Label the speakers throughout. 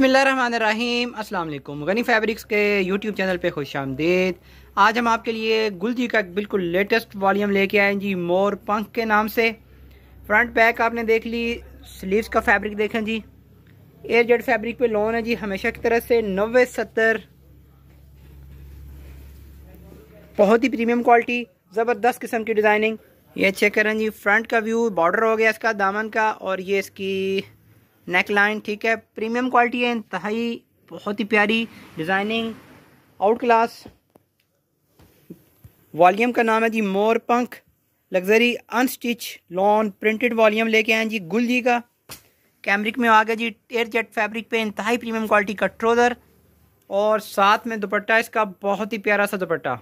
Speaker 1: अस्सलाम वालेकुम गनी फैब्रिक्स के यूट्यूब चैनल पे खुश आमदीद आज हम आपके लिए गुलजी का बिल्कुल लेटेस्ट वॉल्यूम लेके आए जी मोर पंख के नाम से फ्रंट बैक आपने देख ली स्लीव्स का फैब्रिक देखें जी एयर जेड फैब्रिक पे लोन है जी हमेशा की तरह से नबे सत्तर बहुत ही प्रीमियम क्वालिटी ज़बरदस्त किस्म की डिज़ाइनिंग ये चेक करें जी फ्रंट का व्यू बॉर्डर हो गया इसका दामन का और ये इसकी नेक लाइन ठीक है प्रीमियम क्वालिटी है इंतहाई बहुत ही प्यारी डिज़ाइनिंग आउट क्लास वॉल्यूम का नाम है जी Mor Pankh luxury unstitch lawn printed volume लेके आए जी गुल जी का कैमरिक में आ गया जी एयर जेट फैब्रिक पे इंतहाई प्रीमियम क्वालिटी का ट्रोज़र और साथ में दुपट्टा इसका बहुत ही प्यारा सा dupatta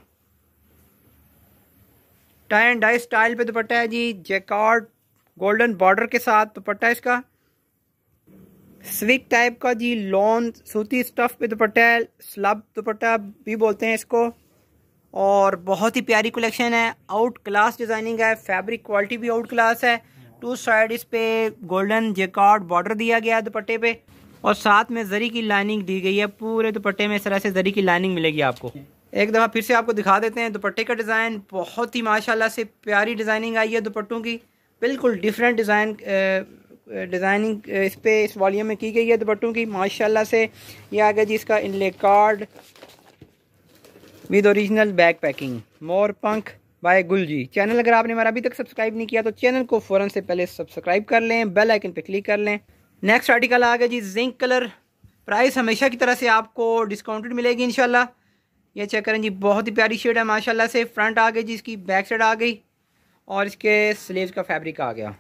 Speaker 1: tie and dye style पे दुपट्टा है जी जैकार्ड गोल्डन बॉर्डर के साथ दुपट्टा इसका स्विक टाइप का जी लॉन सूती स्टफ पे दुपट्टा है स्लब दुपट्टा भी बोलते हैं इसको और बहुत ही प्यारी कलेक्शन है आउट क्लास डिजाइनिंग है फैब्रिक क्वालिटी भी आउट क्लास है टू साइड इस पे गोल्डन जेकार्ड बॉर्डर दिया गया है दुपट्टे पे और साथ में जरी की लाइनिंग दी गई है पूरे दुपट्टे में इस तरह से जरी की लाइनिंग मिलेगी आपको एक दफ़ा फिर से आपको दिखा देते हैं दुपट्टे का डिज़ाइन बहुत ही माशाला से प्यारी डिज़ाइनिंग आई है दुपट्टों की बिल्कुल डिफरेंट डिज़ाइन डिज़ाइनिंग इस पर इस वॉल्यूम में की गई है दुपट्टों की माशाल्लाह से ये आ गया जी इसका inlay card with original bag packing Mor Pankh by गुल जी चैनल अगर आपने हमारा अभी तक सब्सक्राइब नहीं किया तो चैनल को फ़ौरन से पहले सब्सक्राइब कर लें बेल आइकन पर क्लिक कर लें नेक्स्ट आर्टिकल आ गया जी जिंक कलर प्राइस हमेशा की तरह से आपको डिस्काउंटेड मिलेगी इनशाला ये चेक करें जी बहुत ही प्यारी शेड है माशाल्लाह से फ्रंट आ गई जी इसकी बैक साइड आ गई और इसके स्लीव का फैब्रिक आ गया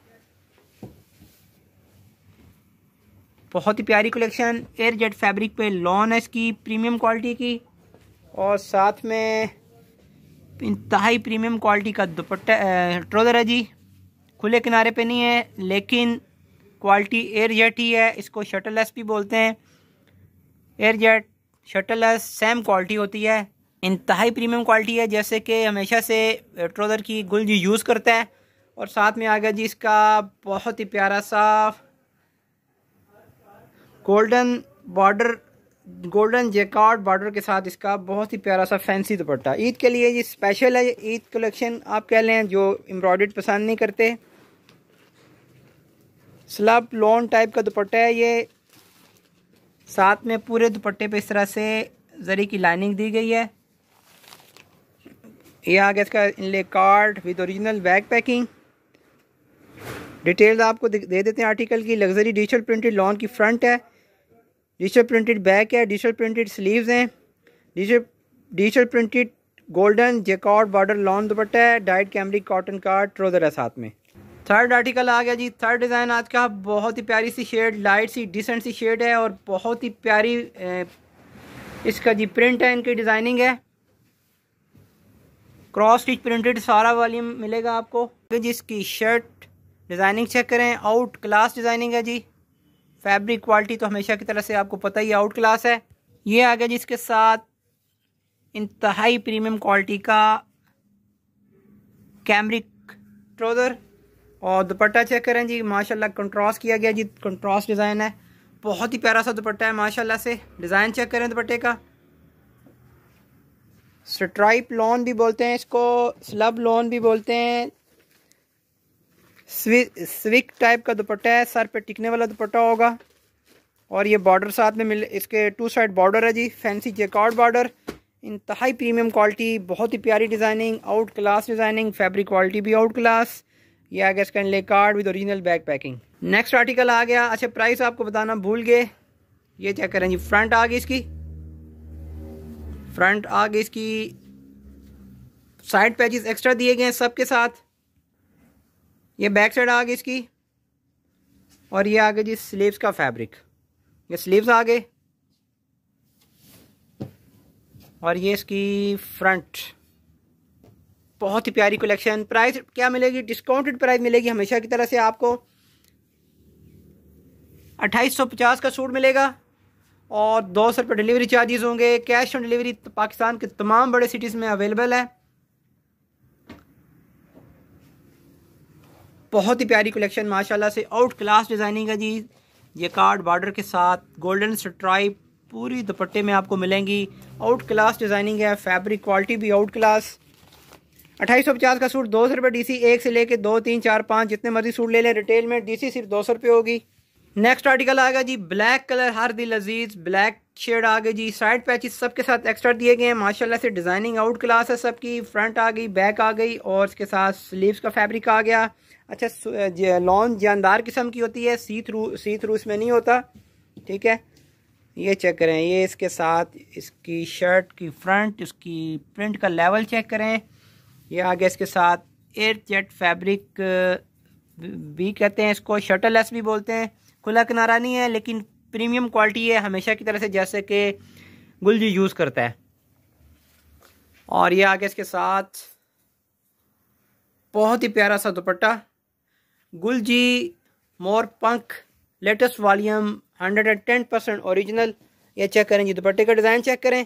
Speaker 1: बहुत ही प्यारी कलेक्शन एयर जेट फैब्रिक पे लॉन है इसकी प्रीमियम क्वालिटी की और साथ में इंतहाई प्रीमियम क्वालिटी का दुपट्टा ट्रोज़र है जी खुले किनारे पे नहीं है लेकिन क्वालिटी एयर जेट ही है इसको लेस भी बोलते हैं air jet lace same quality होती है इंतहाई प्रीमियम क्वालिटी है जैसे कि हमेशा से ट्रोज़र की गुल जी यूज़ करता है और साथ में आ गया जी इसका बहुत ही प्यारा साफ golden border golden jacquard border के साथ इसका बहुत ही प्यारा सा फैंसी दुपट्टा ईद के लिए ये स्पेशल है ईद कलेक्शन आप कह लें जो एम्ब्रॉयड पसंद नहीं करते स्लब लॉन टाइप का दुपट्टा है ये साथ में पूरे दुपट्टे पे इस तरह से जरी की लाइनिंग दी गई है ये आ गया इसका inlay card with original bag packing details आपको दे देते हैं आर्टिकल की लग्जरी डिजिटल प्रिंटेड लॉन की फ्रंट है डिजिटल प्रिंटेड बैक है डिजिटल प्रिंटेड स्लीव्स हैं digital digital printed golden jacquard border long dupatta है डाइट कैमरिक कॉटन का ट्रोज़र है साथ में थर्ड आर्टिकल आ गया जी थर्ड डिज़ाइन आज का बहुत ही प्यारी सी शेड लाइट सी डिसेंट सी शेड है और बहुत ही प्यारी इसका जी प्रिंट है इनकी डिज़ाइनिंग है क्रॉस स्टिच प्रिंटेड सारा वॉल्यूम मिलेगा आपको जी इसकी शर्ट डिज़ाइनिंग चेक करें आउट क्लास डिज़ाइनिंग है जी फैब्रिक क्वालिटी तो हमेशा की तरह से आपको पता ही आउट क्लास है ये आ गया जिसके साथ इंतहाई प्रीमियम क्वालिटी का कैमरिक ट्रोज़र और दुपट्टा चेक करें जी माशाल्लाह कंट्रास किया गया जी कंट्रास्ट डिज़ाइन है बहुत ही प्यारा सा दुपट्टा है माशाल्लाह से डिज़ाइन चेक करें दुपट्टे का स्ट्राइप लॉन भी बोलते हैं इसको स्लब लॉन भी बोलते हैं स्विक टाइप का दुपट्टा है सर पे टिकने वाला दुपट्टा होगा और ये बॉर्डर साथ में मिल इसके टू साइड बॉर्डर है जी फैंसी जेकॉर्ड बॉर्डर इंतहाई प्रीमियम क्वालिटी बहुत ही प्यारी designing out class designing fabric quality भी आउट क्लास ये आ गया इसका inlay card with original bag packing next article आ गया अच्छा प्राइस आपको बताना भूल गए ये चेक करें जी फ्रंट आ गई इसकी फ्रंट आ गई इसकी साइड पैचेस एक्स्ट्रा दिए गए हैं सबके साथ ये बैक साइड आ गई इसकी और ये आ गए जी स्लीव्स का फैब्रिक ये स्लीव्स आ गए और ये इसकी फ्रंट बहुत ही प्यारी कलेक्शन प्राइस क्या मिलेगी डिस्काउंटेड प्राइस मिलेगी हमेशा की तरह से आपको 2850 का सूट मिलेगा और दो सौ रुपये डिलीवरी चार्जेस होंगे कैश ऑन डिलीवरी पाकिस्तान के तमाम बड़े सिटीज़ में अवेलेबल है बहुत ही प्यारी कलेक्शन माशाल्लाह से आउट क्लास डिज़ाइनिंग है जी ये कार्ड बॉर्डर के साथ गोल्डन स्ट्राइप पूरी दुपट्टे में आपको मिलेंगी आउट क्लास डिज़ाइनिंग है फैब्रिक क्वालिटी भी आउट क्लास अट्ठाईस सौ पचास का सूट दो सौ रुपये डी एक से लेके दो तीन चार पाँच जितने मर्जी सूट ले लें रिटेल में डी सिर्फ दो सौ रुपये होगी नेक्स्ट आर्टिकल आएगा जी ब्लैक कलर हर दिल अजीज ब्लैक शेड आ गई जी साइड पैचेस सबके साथ एक्स्ट्रा दिए गए हैं माशाल्लाह से डिज़ाइनिंग आउट क्लास है सबकी फ्रंट आ गई बैक आ गई और इसके साथ स्लीव्स का फैब्रिक आ गया अच्छा लॉन्ग जानदार किस्म की होती है सी थ्रू सी थ्रू इसमें नहीं होता ठीक है ये चेक करें ये इसके साथ इसकी शर्ट की फ्रंट इसकी प्रिंट का लेवल चेक करें ये आ गया इसके साथ एयर जेट फैब्रिक भी कहते हैं इसको शटल लेस भी बोलते हैं खुला किनारा नहीं है लेकिन प्रीमियम क्वालिटी है हमेशा की तरह से जैसे कि गुलजी यूज़ करता है और ये आगे इसके साथ बहुत ही प्यारा सा दुपट्टा गुलजी मोर पंख latest volume hundred and ten percent original ये चेक करें जी दुपट्टे का डिज़ाइन चेक करें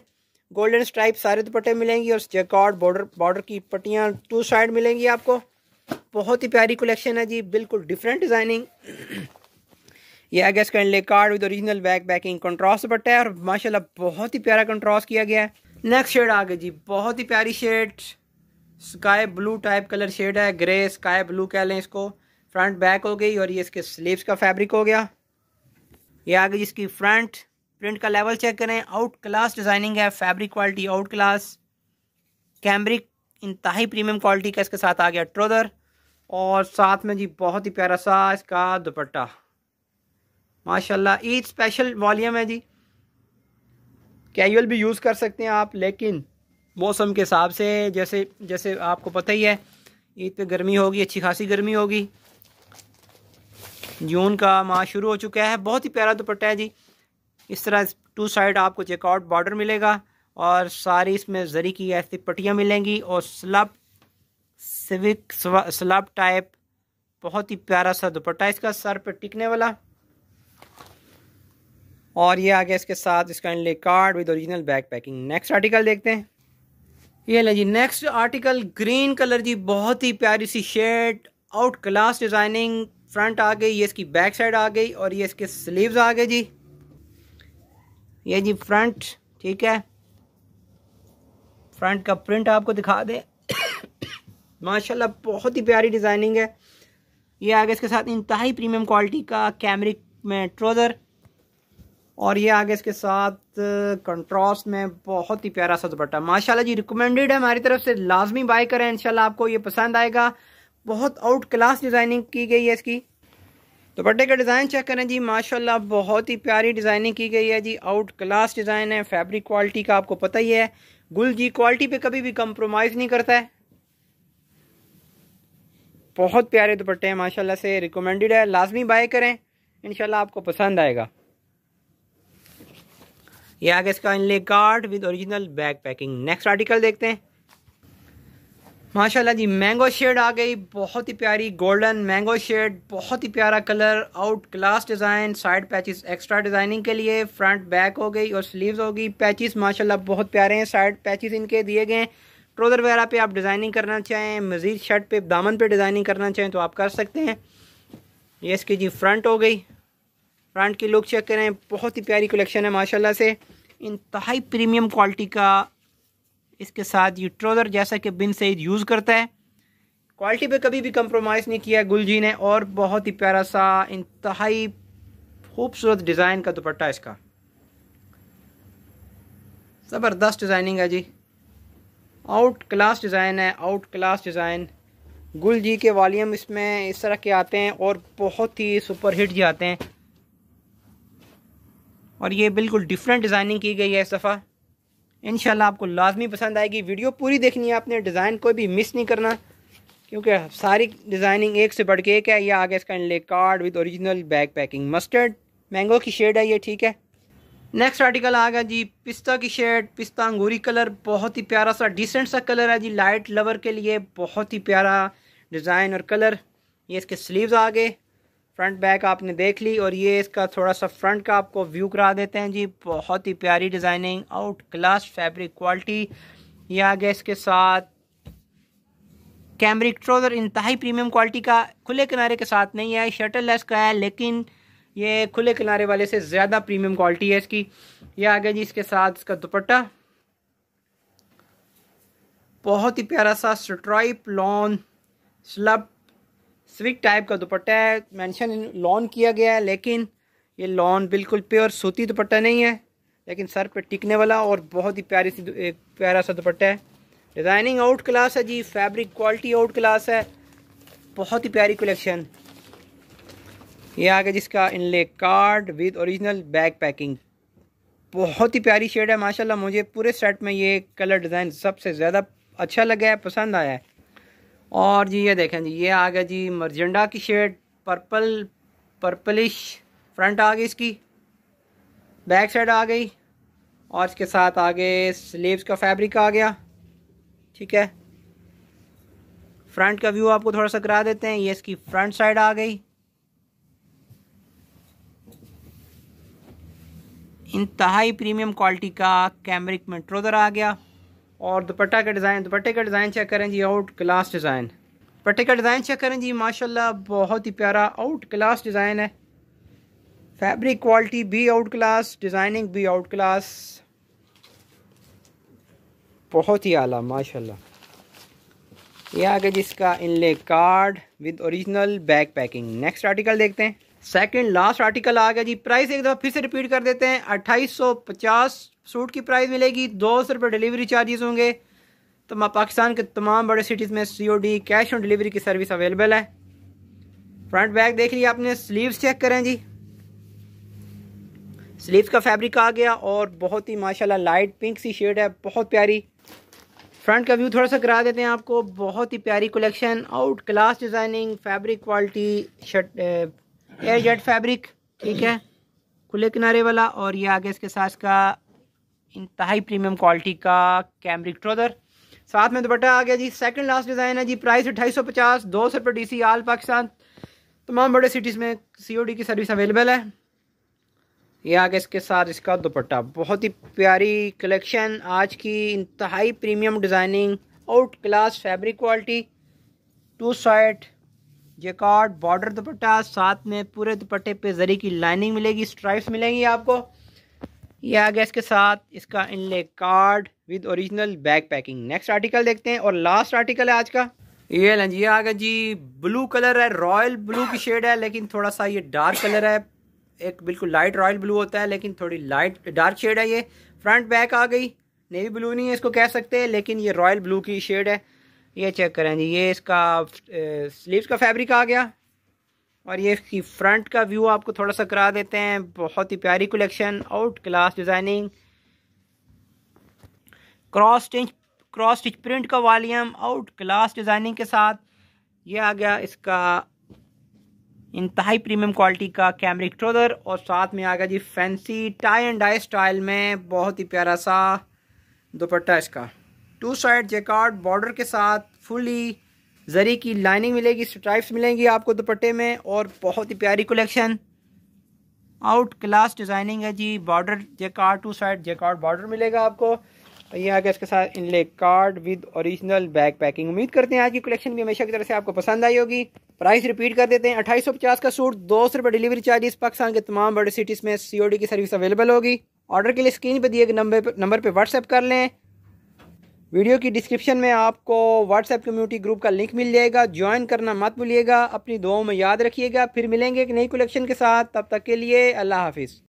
Speaker 1: गोल्डन स्ट्राइप सारे दुपट्टे मिलेंगी और जेकॉर्ड बॉर्डर बॉर्डर की पट्टियाँ टू साइड मिलेंगी आपको बहुत ही प्यारी कलेक्शन है जी बिल्कुल डिफरेंट डिज़ाइनिंग ये एगेस कैंडले card with original back backing contrast dupatta है और माशाल्लाह बहुत ही प्यारा कंट्रास्ट किया गया है नेक्स्ट शेड आ गए जी बहुत ही प्यारी shade sky blue type colour shade है ग्रे स्काई ब्लू कह लें इसको फ्रंट बैक हो गई और ये इसके स्लीवस का फैब्रिक हो गया ये आ गई इसकी फ्रंट प्रिंट का लेवल चेक करें आउट क्लास डिज़ाइनिंग है fabric quality out class cambric इंतहाई प्रीमियम क्वालिटी का इसके साथ आ गया ट्रोदर और साथ में जी बहुत ही प्यारा सा इसका दुपट्टा माशाल्लाह ईद स्पेशल वॉल्यूम है जी कैजुअल भी यूज़ कर सकते हैं आप लेकिन मौसम के हिसाब से जैसे जैसे आपको पता ही है ईद पे गर्मी होगी अच्छी खासी गर्मी होगी जून का माह शुरू हो चुका है बहुत ही प्यारा दुपट्टा है जी इस तरह टू साइड आपको चेकआउट बॉर्डर मिलेगा और सारी इसमें जरी की ऐसी पट्टियाँ मिलेंगी और स्लब सिविक स्लब टाइप बहुत ही प्यारा सा दुपट्टा इसका सर पे टिकने वाला और ये आ गया इसके साथ इसका inlay card with original back packing next article देखते हैं ये ले जी नेक्स्ट आर्टिकल ग्रीन कलर जी बहुत ही प्यारी सी shade out class designing front आ गई ये इसकी बैक साइड आ गई और ये इसके स्लीव्स आ गए जी ये जी फ्रंट ठीक है फ्रंट का प्रिंट आपको दिखा दें माशाल्लाह बहुत ही प्यारी डिज़ाइनिंग है ये आ गया इसके साथ इंतहाई प्रीमियम क्वालिटी का कैमरिक में ट्रोज़र और ये आगे इसके साथ कंट्रास्ट में बहुत ही प्यारा सा दुपट्टा माशाल्लाह जी रिकमेंडेड है हमारी तरफ से लाजमी बाय करें इंशाल्लाह आपको ये पसंद आएगा बहुत आउट क्लास डिज़ाइनिंग की गई है इसकी दुपट्टे का डिज़ाइन चेक करें जी माशाल्लाह बहुत ही प्यारी डिज़ाइनिंग की गई है जी आउट क्लास डिज़ाइन है फैब्रिक क्वालिटी का आपको पता ही है गुल जी क्वालिटी पे कभी भी कंप्रोमाइज़ नहीं करता है बहुत प्यारे दुपट्टे हैं माशाल्लाह से रिकमेंडेड है लाजमी बाय करें इनशाला आपको पसंद आएगा ये आ गया इसका inlay card with original bag packing next article देखते हैं माशाल्लाह जी मैंगो शेड आ गई बहुत ही प्यारी गोल्डन मैंगो शेड बहुत ही प्यारा colour out class design side patches extra designing के लिए फ्रंट बैक हो गई और स्लीव्स गई पैचेस माशाल्लाह बहुत प्यारे हैं साइड पैचेस इनके दिए गए हैं ट्रोज़र वगैरह पे आप डिज़ाइनिंग करना चाहें मज़ीद शर्ट पे दामन पे डिज़ाइनिंग करना चाहें तो आप कर सकते हैं ये इसकी जी फ्रंट हो गई ब्रांड के लोग चेक करें बहुत ही प्यारी कलेक्शन है माशाल्लाह से इंतहाई प्रीमियम क्वालिटी का इसके साथ ये ट्रोज़र जैसा कि बिन सईद यूज़ करता है क्वालिटी पे कभी भी कंप्रोमाइज़ नहीं किया गुल जी ने और बहुत ही प्यारा सा इंतहाई खूबसूरत डिज़ाइन का दुपट्टा इसका ज़बरदस्त डिज़ाइनिंग है जी आउट क्लास डिज़ाइन है आउट क्लास डिज़ाइन गुल जी के वॉलीम इसमें इस तरह के आते हैं और बहुत ही सुपर हिट जी आते हैं और ये बिल्कुल डिफरेंट डिज़ाइनिंग की गई है इस दफ़ा इन आपको लाजमी पसंद आएगी वीडियो पूरी देखनी है आपने डिज़ाइन कोई भी मिस नहीं करना क्योंकि सारी डिज़ाइनिंग एक से बढ़ के एक है ये आगे इसका inlay card with original bag packing mustard mango की शेड है ये ठीक है नेक्स्ट आर्टिकल आ गया जी पिस्ता की शेड पिस्ता अंगूरी कलर बहुत ही प्यारा सा डिसेंट सा कलर है जी लाइट लवर के लिए बहुत ही प्यारा डिज़ाइन और कलर ये इसके स्लीव्स आ गए फ्रंट बैक आपने देख ली और ये इसका थोड़ा सा फ्रंट का आपको व्यू करा देते हैं जी बहुत ही प्यारी designing out class fabric quality ये आ गया इसके साथ कैमरिक ट्रोज़र इंतहाई प्रीमियम क्वालिटी का खुले किनारे के साथ नहीं है शटर लेस का है लेकिन ये खुले किनारे वाले से ज़्यादा प्रीमियम क्वालिटी है इसकी ये आ गया जी इसके साथ इसका दुपट्टा बहुत ही प्यारा सा स्ट्राइप लॉन स्लब स्विक टाइप का दुपट्टा है मेंशन इन लॉन किया गया है लेकिन ये लॉन बिल्कुल प्योर सूती दुपट्टा नहीं है लेकिन सर पे टिकने वाला और बहुत ही प्यारी सी प्यारा सा दुपट्टा है डिज़ाइनिंग आउट क्लास है जी फैब्रिक क्वालिटी आउट क्लास है बहुत ही प्यारी कलेक्शन ये आ गया जिसका inlay card with original bag packing बहुत ही प्यारी शेड है माशाल्लाह मुझे पूरे सेट में ये कलर डिज़ाइन सबसे ज़्यादा अच्छा लगा है पसंद आया है और जी ये देखें जी ये आ गया जी मरजेंडा की शेड पर्पल पर्पलिश फ्रंट आ गई इसकी बैक साइड आ गई और इसके साथ आगे स्लीव्स का फैब्रिक आ गया ठीक है फ्रंट का व्यू आपको थोड़ा सा करा देते हैं ये इसकी फ्रंट साइड आ गई इंतहाई प्रीमियम क्वालिटी का कैमरिक मेट्रोदर आ गया और दुपट्टा का डिज़ाइन दुपट्टे का डिज़ाइन चेक करें जी आउट क्लास डिज़ाइन दुपट्टे का डिज़ाइन चेक करें जी माशाल्लाह बहुत ही प्यारा आउट क्लास डिज़ाइन है फैब्रिक क्वालिटी भी आउट क्लास डिज़ाइनिंग भी आउट क्लास बहुत ही आला माशाल्लाह ये आ गया जिसका inlay card with original bag packing next article देखते हैं सेकेंड लास्ट आर्टिकल आ गया जी प्राइस एक दफ़ा फिर से रिपीट कर देते हैं अट्ठाईस सौ पचास सूट की प्राइस मिलेगी दो सौ रुपये डिलीवरी चार्जेस होंगे तो पाकिस्तान के तमाम बड़े सिटीज़ में C O D cash on delivery की सर्विस अवेलेबल है फ्रंट बैग देख लिया आपने स्लीव्स चेक करें जी स्लीव्स का फैब्रिक आ गया और बहुत ही माशाल्लाह लाइट पिंक सी शेड है बहुत प्यारी फ्रंट का व्यू थोड़ा सा करा देते हैं आपको बहुत ही प्यारी collection out class designing fabric quality shirt air jet fabric ठीक है खुले किनारे वाला और ये आगे इसके साथ का इंतहाई प्रीमियम क्वालिटी का कैमरिक ट्रोदर साथ में दुपट्टा आ गया जी सेकंड लास्ट डिज़ाइन है जी प्राइस अट्ठाई सौ पचास दो सौ रुपये डी सी आल पाकिस्तान तमाम बड़े सिटीज़ में सी ओ डी की सर्विस अवेलेबल है ये आ गया इसके साथ इसका दुपट्टा बहुत ही प्यारी कलेक्शन आज की इंतहाई premium designing out class fabric quality two side jacquard border dupatta साथ में पूरे दुपट्टे पे जरी की लाइनिंग मिलेगी स्ट्राइप्स मिलेंगी आपको ये आ गया इसके साथ इसका inlay card with original bag packing next article देखते हैं और लास्ट आर्टिकल है आज का ये लें जी आ गया जी ब्लू कलर है रॉयल ब्लू की शेड है लेकिन थोड़ा सा ये डार्क कलर है एक बिल्कुल लाइट रॉयल ब्लू होता है लेकिन थोड़ी लाइट डार्क शेड है ये फ्रंट बैक आ गई नेवी ब्लू नहीं है इसको कह सकते हैं लेकिन ये रॉयल ब्लू की शेड है ये चेक करें जी ये इसका स्लीव्स का फैब्रिक आ गया और ये इसकी फ्रंट का व्यू आपको थोड़ा सा करा देते हैं बहुत ही प्यारी collection out class designing cross stitch cross stitch print का वॉल्यूम आउट क्लास डिज़ाइनिंग के साथ ये आ गया इसका इंतहाई प्रीमियम क्वालिटी का कैमरिक ट्रोदर और साथ में आ गया जी fancy tie and dye style में बहुत ही प्यारा सा दुपट्टा इसका टू साइड जेकार्ड बॉर्डर के साथ फुली ज़री की लाइनिंग मिलेगी स्ट्राइप्स मिलेंगी आपको दुपट्टे में और बहुत ही प्यारी कलेक्शन आउट क्लास डिज़ाइनिंग है जी border jacquard two side jacquard border मिलेगा आपको ये आगे इसके साथ inlay card with original bag packing उम्मीद करते हैं आज की कलेक्शन भी हमेशा की तरह से आपको पसंद आई होगी प्राइस रिपीट कर देते हैं अट्ठाईस का सूट दो सौ डिलीवरी चार्जेस पाकिस्तान के तमाम बड़े सिटीज़ में सीओडी की सर्विस अवेलेबल होगी ऑर्डर के लिए स्क्रीन पर दिए गए नंबर पर नंबर पर व्हाट्सएप कर लें वीडियो की डिस्क्रिप्शन में आपको व्हाट्सएप कम्युनिटी ग्रुप का लिंक मिल जाएगा ज्वाइन करना मत भूलिएगा अपनी दुआओं में याद रखिएगा फिर मिलेंगे एक नई कलेक्शन के साथ तब तक के लिए अल्लाह हाफिज़